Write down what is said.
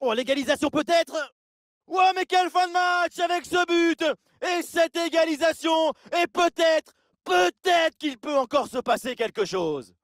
Oh, l'égalisation peut-être Ouais, mais quelle fin de match avec ce but Et cette égalisation Et peut-être, peut-être qu'il peut encore se passer quelque chose